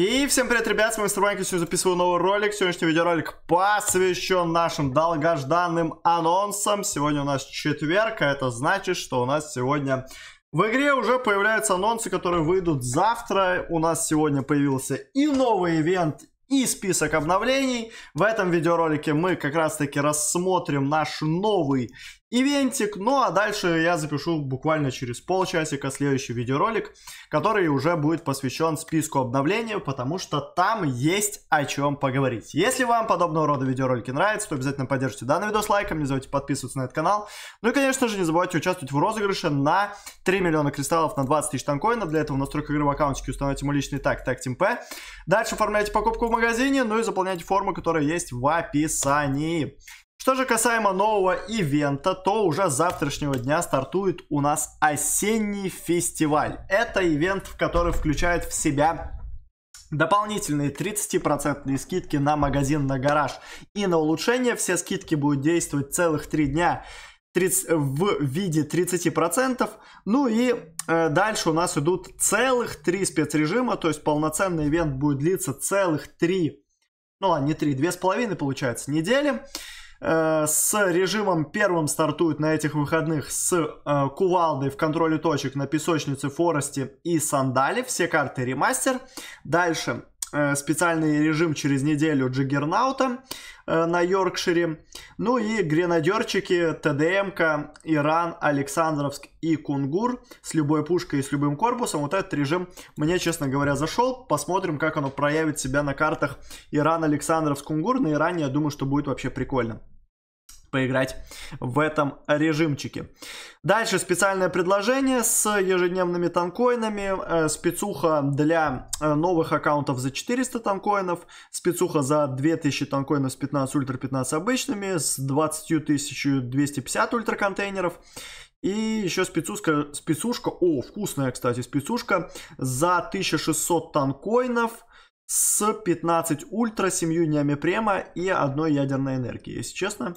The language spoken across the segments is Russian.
И всем привет, ребят, с вами Мистер Банк, сегодня записываю новый ролик. Сегодняшний видеоролик посвящен нашим долгожданным анонсам. Сегодня у нас четверг, а это значит, что у нас сегодня в игре уже появляются анонсы, которые выйдут завтра. У нас сегодня появился и новый ивент, и список обновлений. В этом видеоролике мы как раз таки рассмотрим наш новый ивентик. Ну а дальше я запишу буквально через полчасика следующий видеоролик, который уже будет посвящен списку обновлений, потому что там есть о чем поговорить. Если вам подобного рода видеоролики нравятся, то обязательно поддержите данный видос лайком, не забывайте подписываться на этот канал. Ну и конечно же не забывайте участвовать в розыгрыше на 3 миллиона кристаллов на 20 тысяч танкоинов. Для этого в настройках игры в аккаунтике установите мой личный так, так, Team Дальше оформляйте покупку в магазине, ну и заполняйте форму, которая есть в описании. Что же касаемо нового ивента, то уже с завтрашнего дня стартует у нас осенний фестиваль. Это ивент, в который включает в себя Дополнительные 30% скидки на магазин на гараж и на улучшение. Все скидки будут действовать целых 3 дня 30, в виде 30%. Ну и э, дальше у нас идут целых 3 спецрежима, то есть полноценный ивент будет длиться целых 3, ну ладно, не 3, 2,5 получается недели. Э, с режимом первым стартует на этих выходных с э, кувалдой в контроле точек на песочнице Форесте и Сандали Все карты ремастер. Дальше Э, специальный режим через неделю Джиггернаута э, на Йоркшире. Ну и гренадерчики ТДМК, Иран, Александровск и Кунгур с любой пушкой и с любым корпусом. Вот этот режим мне, честно говоря, зашел. Посмотрим, как оно проявит себя на картах Иран, Александровск, Кунгур. На Иране, я думаю, что будет вообще прикольно поиграть в этом режимчике. Дальше специальное предложение с ежедневными танкоинами, э, спецуха для э, новых аккаунтов за 400 танкоинов, спецуха за 2000 танкоинов с 15 ультра 15 обычными, с 20 250 ультра контейнеров и еще спецушка, спецушка, о, вкусная, кстати, спецушка, за 1600 танкоинов с 15 ультра, 7 днями према и одной ядерной энергии. Если честно,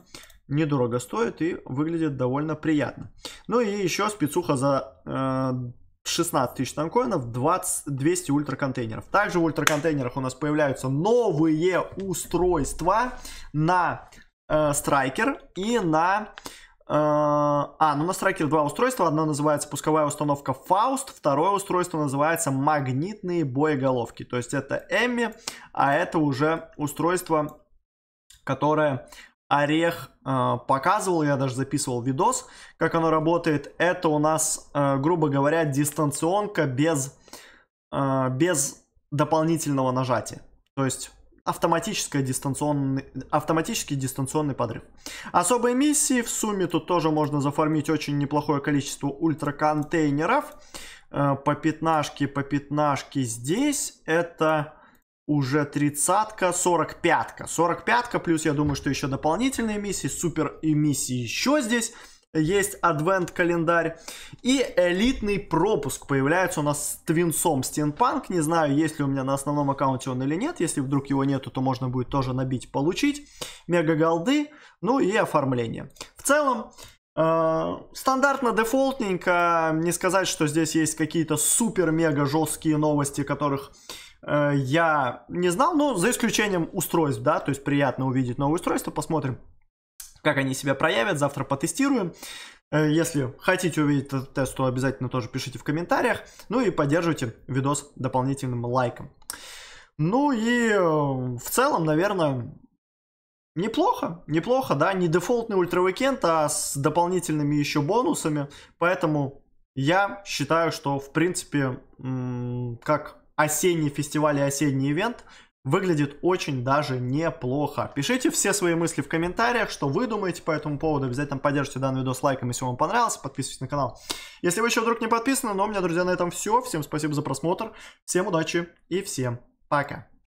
недорого стоит и выглядит довольно приятно. Ну и еще спецуха за э, 16 тысяч танкоинов, 20, 200 ультраконтейнеров. Также в ультраконтейнерах у нас появляются новые устройства на э, Striker и на... Э, а, ну на Striker два устройства. Одно называется пусковая установка Фауст, второе устройство называется магнитные боеголовки. То есть это Эмми, а это уже устройство, которое орех э, показывал, я даже записывал видос, как оно работает. Это у нас, э, грубо говоря, дистанционка без, э, без дополнительного нажатия. То есть автоматическая дистанционный, автоматический дистанционный подрыв. Особые миссии в сумме тут тоже можно заформить очень неплохое количество ультраконтейнеров. Э, по пятнашке, по пятнашке здесь это уже тридцатка, сорок пятка. Сорок пятка, плюс я думаю, что еще дополнительные миссии, супер миссии еще здесь есть адвент-календарь. И элитный пропуск появляется у нас с твинсом Стенпанк. Не знаю, есть ли у меня на основном аккаунте он или нет. Если вдруг его нету, то можно будет тоже набить, получить. Мега голды, ну и оформление. В целом, э, стандартно, дефолтненько. Не сказать, что здесь есть какие-то супер-мега жесткие новости, которых Э, я не знал, ну, за исключением устройств, да, то есть приятно увидеть новые устройства, посмотрим, как они себя проявят, завтра потестируем. Э, если хотите увидеть этот тест, то обязательно тоже пишите в комментариях. Ну и поддерживайте видос дополнительным лайком. Ну и э, в целом, наверное, неплохо. Неплохо, да, не дефолтный ультра-уикенд, а с дополнительными еще бонусами. Поэтому я считаю, что в принципе, как осенний фестиваль и осенний ивент выглядит очень даже неплохо. Пишите все свои мысли в комментариях, что вы думаете по этому поводу. Обязательно поддержите данный видос лайком, если вам понравился. Подписывайтесь на канал, если вы еще вдруг не подписаны. Но у меня, друзья, на этом все. Всем спасибо за просмотр. Всем удачи и всем пока.